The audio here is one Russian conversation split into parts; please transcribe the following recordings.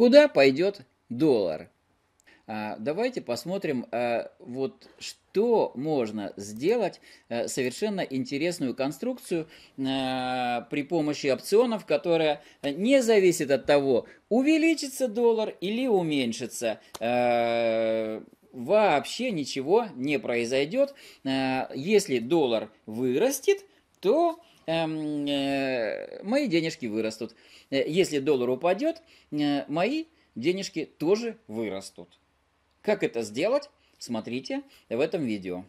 Куда пойдет доллар? А, давайте посмотрим, а, вот что можно сделать, а, совершенно интересную конструкцию а, при помощи опционов, которая не зависит от того, увеличится доллар или уменьшится а, вообще ничего не произойдет. А, если доллар вырастет, то Эм, э, мои денежки вырастут. Э, если доллар упадет, э, мои денежки тоже вырастут. Как это сделать, смотрите в этом видео.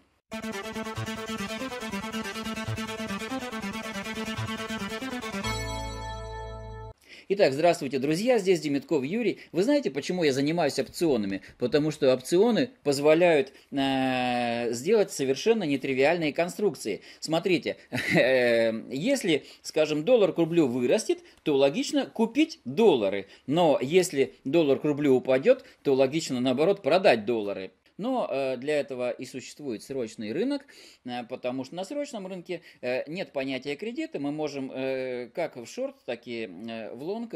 Итак, здравствуйте, друзья, здесь Демитков Юрий. Вы знаете, почему я занимаюсь опционами? Потому что опционы позволяют э, сделать совершенно нетривиальные конструкции. Смотрите, э, если, скажем, доллар к рублю вырастет, то логично купить доллары. Но если доллар к рублю упадет, то логично, наоборот, продать доллары. Но э, для этого и существует срочный рынок, э, потому что на срочном рынке э, нет понятия кредита. Мы можем как в шорт, так и в лонг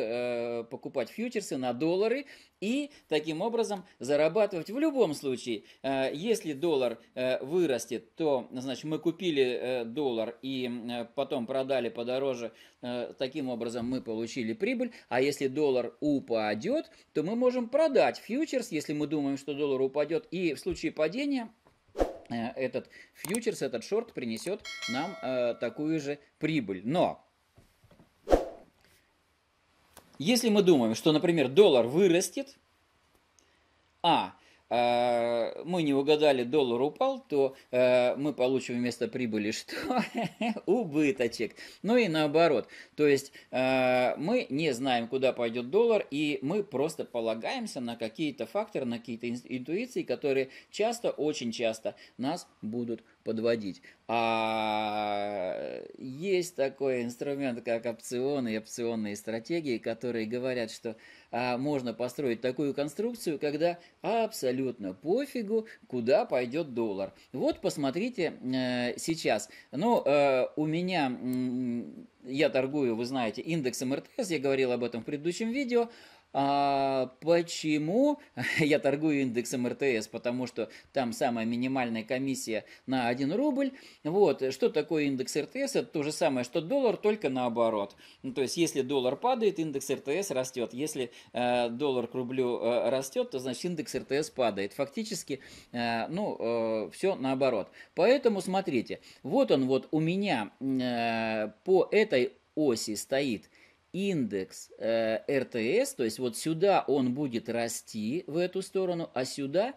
покупать фьючерсы на доллары и таким образом зарабатывать в любом случае. Если доллар вырастет, то значит, мы купили доллар и потом продали подороже, таким образом мы получили прибыль. А если доллар упадет, то мы можем продать фьючерс, если мы думаем, что доллар упадет, и в случае падения э, этот фьючерс, этот шорт принесет нам э, такую же прибыль. Но если мы думаем, что, например, доллар вырастет, а а мы не угадали, доллар упал, то э, мы получим вместо прибыли что? Убыточек. Ну и наоборот. То есть э, мы не знаем, куда пойдет доллар, и мы просто полагаемся на какие-то факторы, на какие-то интуиции, которые часто, очень часто нас будут подводить. А есть такой инструмент, как опционы и опционные стратегии, которые говорят, что а, можно построить такую конструкцию, когда абсолютно пофигу, куда пойдет доллар. Вот посмотрите э, сейчас. Ну, э, у меня, э, я торгую, вы знаете, индексом РТС, я говорил об этом в предыдущем видео. А, почему я торгую индексом РТС? Потому что там самая минимальная комиссия на 1 рубль. Вот, что такое индекс РТС? Это то же самое, что доллар, только наоборот. Ну, то есть, если доллар падает, индекс РТС растет. Если э, доллар к рублю э, растет, то значит индекс РТС падает. Фактически, э, ну, э, все наоборот. Поэтому смотрите, вот он вот у меня э, по этой оси стоит – индекс э, РТС, то есть вот сюда он будет расти в эту сторону, а сюда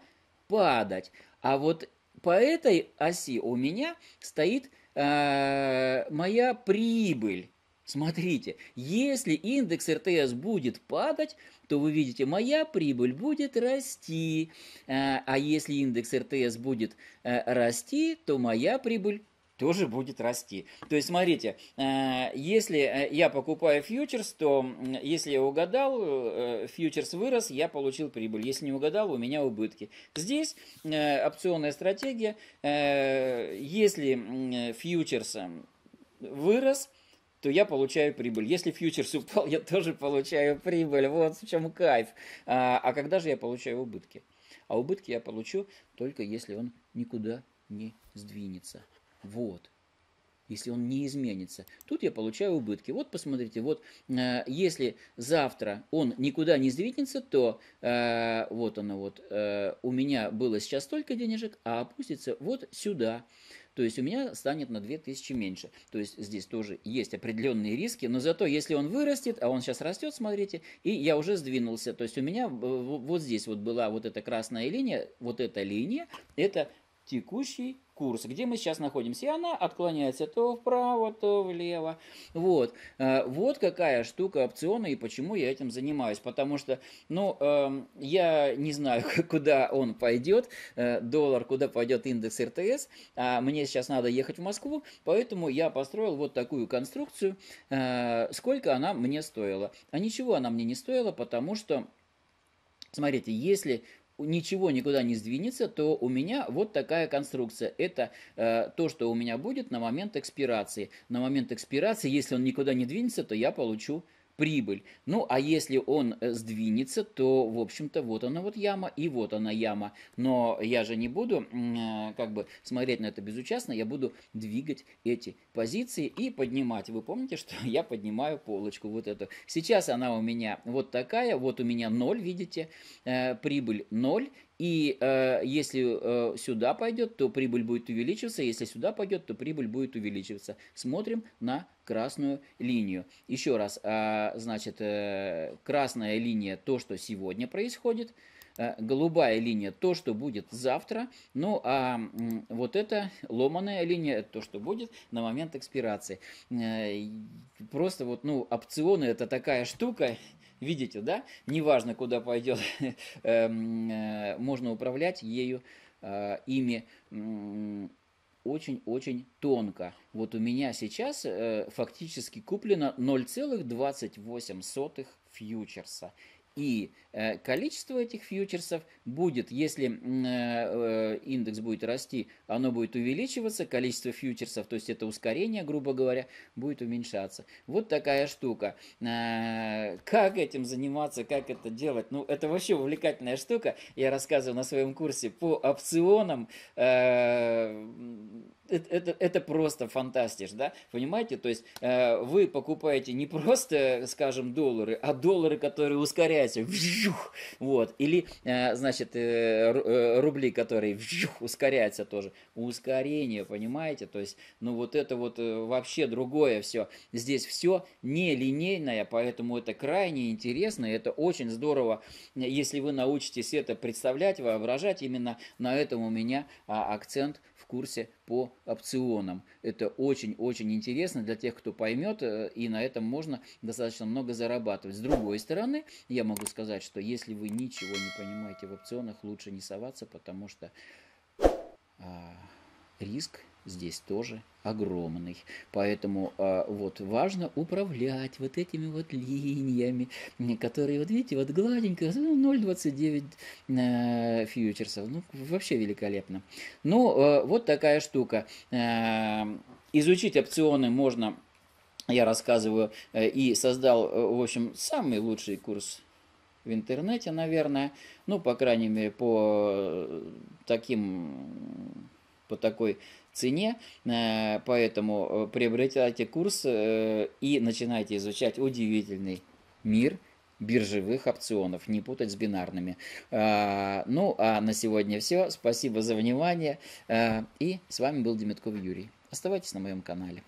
падать. А вот по этой оси у меня стоит э, моя прибыль. Смотрите, если индекс РТС будет падать, то вы видите, моя прибыль будет расти. Э, а если индекс РТС будет э, расти, то моя прибыль тоже будет расти. То есть, смотрите, э, если э, я покупаю фьючерс, то если я угадал, э, фьючерс вырос, я получил прибыль. Если не угадал, у меня убытки. Здесь опционная стратегия. Если фьючерс вырос, то я получаю прибыль. Если фьючерс упал, я тоже получаю прибыль. Вот в чем кайф. А, а, когда же я получаю убытки? А убытки я получу только если он никуда не сдвинется. Вот. Если он не изменится. Тут я получаю убытки. Вот посмотрите, вот э, если завтра он никуда не сдвинется, то э, вот оно вот, э, у меня было сейчас столько денежек, а опустится вот сюда. То есть у меня станет на 2000 меньше. То есть здесь тоже есть определенные риски, но зато если он вырастет, а он сейчас растет, смотрите, и я уже сдвинулся. То есть у меня вот здесь вот была вот эта красная линия, вот эта линия, это текущий курс, где мы сейчас находимся. И она отклоняется то вправо, то влево. Вот. Э, вот какая штука опциона и почему я этим занимаюсь. Потому что, ну, эм, я не знаю, куда он пойдет, э, доллар, куда пойдет индекс РТС. А мне сейчас надо ехать в Москву, поэтому я построил вот такую конструкцию. Э, сколько она мне стоила? А ничего она мне не стоила, потому что... Смотрите, если ничего никуда не сдвинется, то у меня вот такая конструкция. Это э, то, что у меня будет на момент экспирации. На момент экспирации, если он никуда не двинется, то я получу прибыль. Ну, а если он э, сдвинется, то, в общем-то, вот она вот яма и вот она яма. Но я же не буду э, как бы смотреть на это безучастно, я буду двигать эти позиции и поднимать. Вы помните, что я поднимаю полочку вот эту. Сейчас она у меня вот такая, вот у меня 0, видите, э, прибыль 0, и э, если э, сюда пойдет, то прибыль будет увеличиваться. Если сюда пойдет, то прибыль будет увеличиваться. Смотрим на красную линию. Еще раз, э, значит, э, красная линия то, что сегодня происходит. Э, голубая линия то, что будет завтра. Ну, а вот эта ломаная линия то, что будет на момент экспирации. Э, просто вот, ну, опционы это такая штука Видите, да? Неважно, куда пойдет, эм, э, можно управлять ею, э, ими очень-очень тонко. Вот у меня сейчас э, фактически куплено 0,28 фьючерса. И э, количество этих фьючерсов будет, если э, э, индекс будет расти, оно будет увеличиваться, количество фьючерсов, то есть это ускорение, грубо говоря, будет уменьшаться. Вот такая штука. Как этим заниматься, как это делать? Ну, это вообще увлекательная штука. Я рассказывал на своем курсе по опционам это, это, просто фантастиш, да? Понимаете? То есть э, вы покупаете не просто, скажем, доллары, а доллары, которые ускоряются, вжух, вот, или, э, значит, э, э рубли, которые вжух, ускоряются тоже. Ускорение, понимаете? То есть, ну вот это вот э, вообще другое все. Здесь все нелинейное, поэтому это крайне интересно, и это очень здорово, если вы научитесь это представлять, воображать. Именно на этом у меня а, акцент курсе по опционам. Это очень-очень интересно для тех, кто поймет, э, и на этом можно достаточно много зарабатывать. С другой стороны, я могу сказать, что если вы ничего не понимаете в опционах, лучше не соваться, потому что а, риск здесь тоже огромный. Поэтому э, вот важно управлять вот этими вот линиями, которые, вот видите, вот гладенько, ну, 0,29 э, фьючерсов. Ну, вообще великолепно. Ну, э, вот такая штука. Э, изучить опционы можно, я рассказываю, э, и создал, э, в общем, самый лучший курс в интернете, наверное, ну, по крайней мере, по э, таким, по такой цене, э, поэтому э, приобретайте курс э, и начинайте изучать удивительный мир биржевых опционов, не путать с бинарными. А, ну, а на сегодня все. Спасибо за внимание. И с вами был Демятков Юрий. Оставайтесь на моем канале.